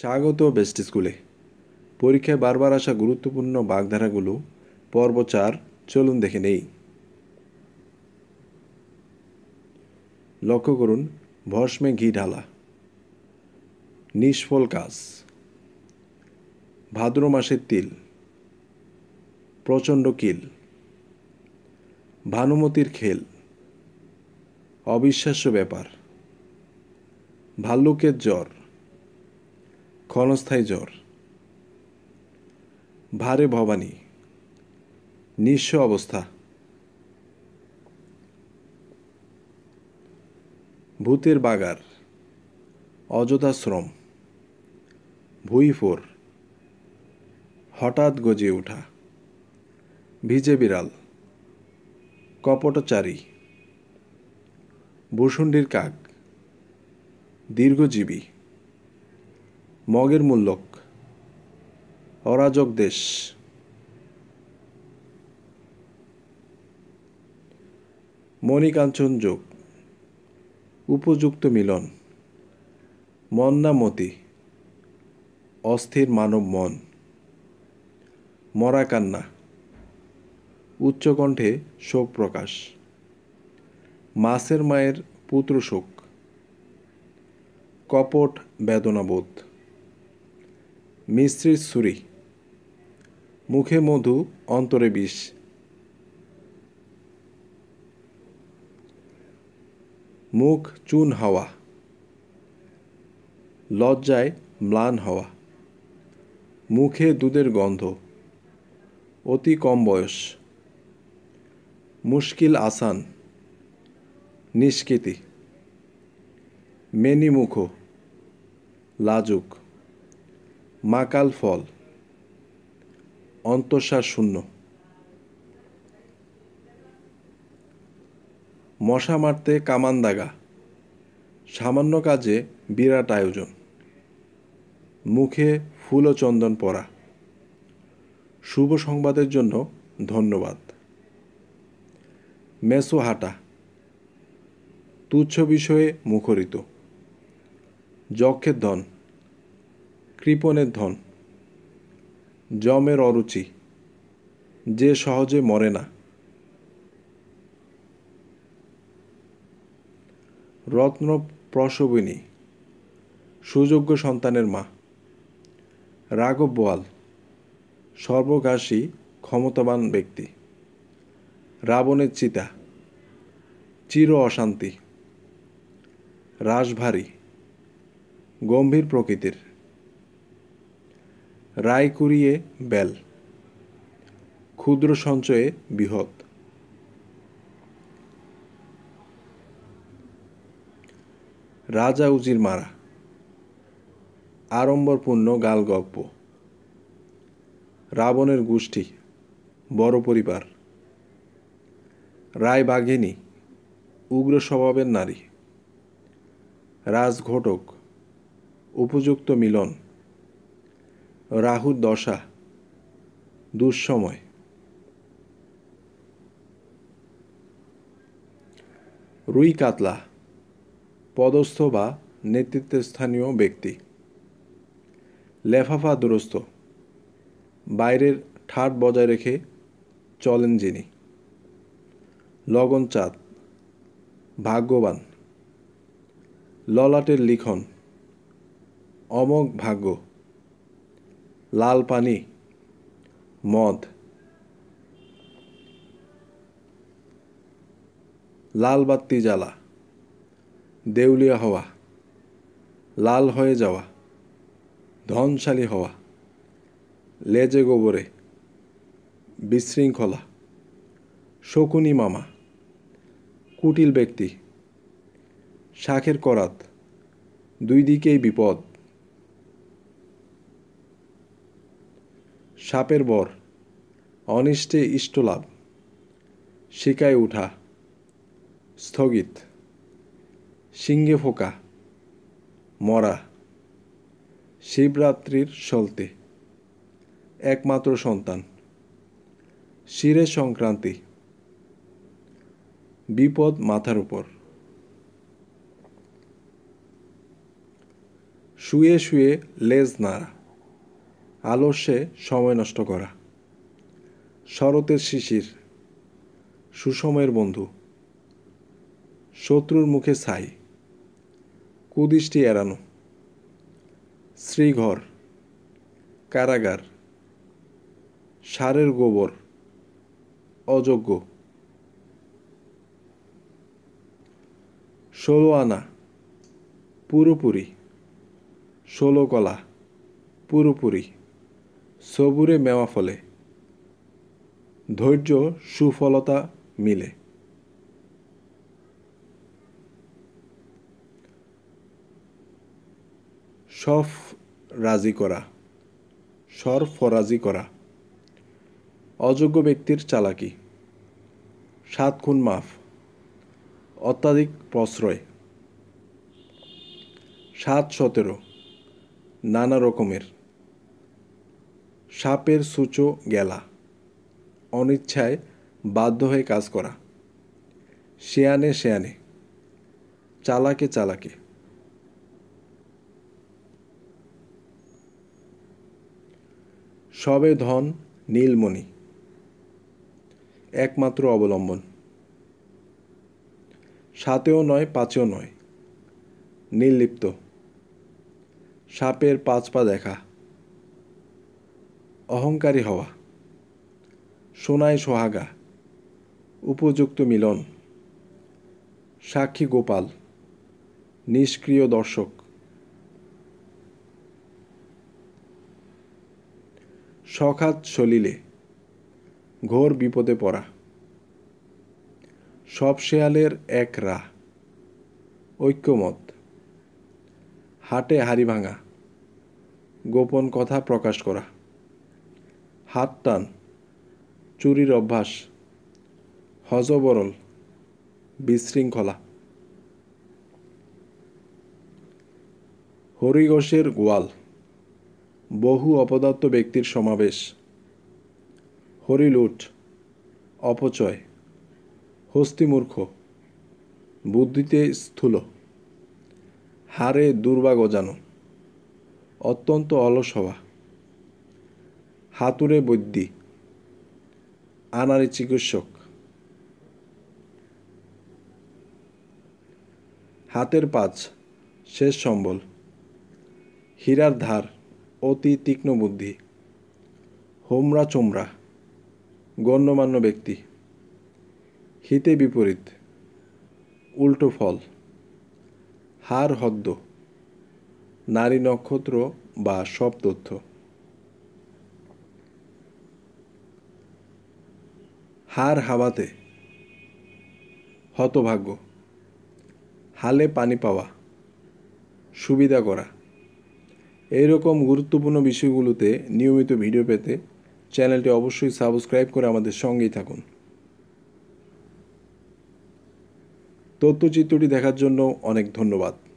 স্বাগত বেস্ট স্কুলে পরীক্ষায় বারবার আসা গুরুত্বপূর্ণ বাগধারাগুলো পর্ব চার চলুন দেখে নেই লক্ষ্য করুন ভস্মে ঘি ঢালা নিষ্ফল কাজ ভাদ্র মাসের তিল প্রচণ্ড কিল ভানুমতির খেল অবিশ্বাস্য ব্যাপার ভাল্লুকের জ্বর ক্ষণস্থায়ী জ্বর ভারে ভবানী নিঃস্ব অবস্থা ভূতের বাগার অযথাশ্রম ভুইফোর হঠাৎ গজে ওঠা ভিজে বিড়াল কপটচারী ভূষণ্ডির কাক দীর্ঘজীবী মগের মূল্যক অরাজক দেশ মণিকাঞ্চন যোগ উপযুক্ত মিলন মন্নামতি অস্থির মানব মন মরা কান্না উচ্চকণ্ঠে শোক প্রকাশ মাসের মায়ের পুত্র শোক কপট বেদনাবোধ মিশ্রির সুরি মুখে মধু অন্তরে বিষ মুখ চুন হওয়া লজ্জায় ম্লান হওয়া মুখে দুধের গন্ধ অতি কম বয়স মুশকিল আসান নিষ্কৃতি মেনিমুখ লাজুক মাকাল ফল অন্তঃসার শূন্য মশা মারতে কামান দাগা সামান্য কাজে বিরাট আয়োজন মুখে ফুল ও চন্দন পরা শুভ সংবাদের জন্য ধন্যবাদ মেসো হাঁটা তুচ্ছ বিষয়ে মুখরিত যক্ষের ধন কৃপণের ধন জমের অরুচি যে সহজে মরে না রত্ন প্রসবিনী সুযোগ্য সন্তানের মা রাঘব বোয়াল সর্বকাশী ক্ষমতাবান ব্যক্তি রাবণের চিতা চির অশান্তি রাসভারী গম্ভীর প্রকৃতির রায় কুড়িয়ে বেল ক্ষুদ্র সঞ্চয়ে বৃহৎ রাজা উজির মারা আড়ম্বরপূর্ণ গাল গল্প রাবণের গোষ্ঠী বড় পরিবার রায় বাঘিনী উগ্র স্বভাবের নারী রাজঘটক উপযুক্ত মিলন রাহু দশা দুঃসময় রুই কাতলা পদস্থ বা স্থানীয় ব্যক্তি লেফাফা দুরস্থ বাইরের ঠাট বজায় রেখে চলেন যিনি লগন চাঁদ ভাগ্যবান ললাটের লিখন অমোঘ ভাগ্য লাল পানি মদ লাল বাত্তি জ্বালা দেউলিয়া হওয়া লাল হয়ে যাওয়া ধনশালী হওয়া লেজে গোবরে বিশৃঙ্খলা শকুনি মামা কুটিল ব্যক্তি শাখের করাত দুই দিকেই বিপদ সাপের বর অনিষ্টে ইষ্টলাভ শিকায় উঠা স্থগিত সিংহে ফোকা মরা শিবরাত্রির সলতে একমাত্র সন্তান শিরে সংক্রান্তি বিপদ মাথার উপর শুয়ে শুয়ে লেজ নাড়া আলস্যে সময় নষ্ট করা শরতের শিশির সুষমের বন্ধু শত্রুর মুখে ছাই কুদৃষ্টি এড়ানো শ্রীঘর কারাগার সারের গোবর অযোগ্য ষোলো আনা পুরোপুরি ষোলো কলা পুরোপুরি সবুরে মেওয়া ফলে ধৈর্য সুফলতা মিলে সফ রাজি করা সর ফরাজি করা অযোগ্য ব্যক্তির চালাকি সাত খুন মাফ অত্যাধিক প্রশ্রয় সাত সতেরো নানা রকমের সাপের সূচো গেলা অনিচ্ছায় বাধ্য হয়ে কাজ করা শেয়ানে শেয়ানে চালাকে চালাকে সবে ধন নীলমণি একমাত্র অবলম্বন সাতেও নয় পাঁচেও নয় নির্লিপ্ত সাপের পাঁচ পা দেখা অহংকারী হওয়া সোনায় সোহাগা উপযুক্ত মিলন সাক্ষী গোপাল নিষ্ক্রিয় দর্শক সখাত সলিলে ঘোর বিপদে পড়া সব শেয়ালের এক রা ঐক্যমত হাটে হাড়ি ভাঙা গোপন কথা প্রকাশ করা হাত টান চুরির অভ্যাস হজবরল বিশৃঙ্খলা হরিঘোষের গোয়াল বহু অপদার্থ ব্যক্তির সমাবেশ হরিলুট অপচয় হস্তিমূর্খ বুদ্ধিতে স্থূল হারে দুর্বাগজানো অত্যন্ত অলস হওয়া হাতুড়ে বৈদ্যি আনারি চিকিৎসক হাতের পাঁচ শেষ সম্বল হীরার ধার অতি তীক্ষ্ণ বুদ্ধি হোমরা চোমরা গণ্যমান্য ব্যক্তি হিতে বিপরীত উল্টো ফল হার হদ্দ নারী নক্ষত্র বা সব তথ্য হার হাওয়াতে হতভাগ্য হালে পানি পাওয়া সুবিধা করা এইরকম গুরুত্বপূর্ণ বিষয়গুলোতে নিয়মিত ভিডিও পেতে চ্যানেলটি অবশ্যই সাবস্ক্রাইব করে আমাদের সঙ্গেই থাকুন তথ্যচিত্রটি দেখার জন্য অনেক ধন্যবাদ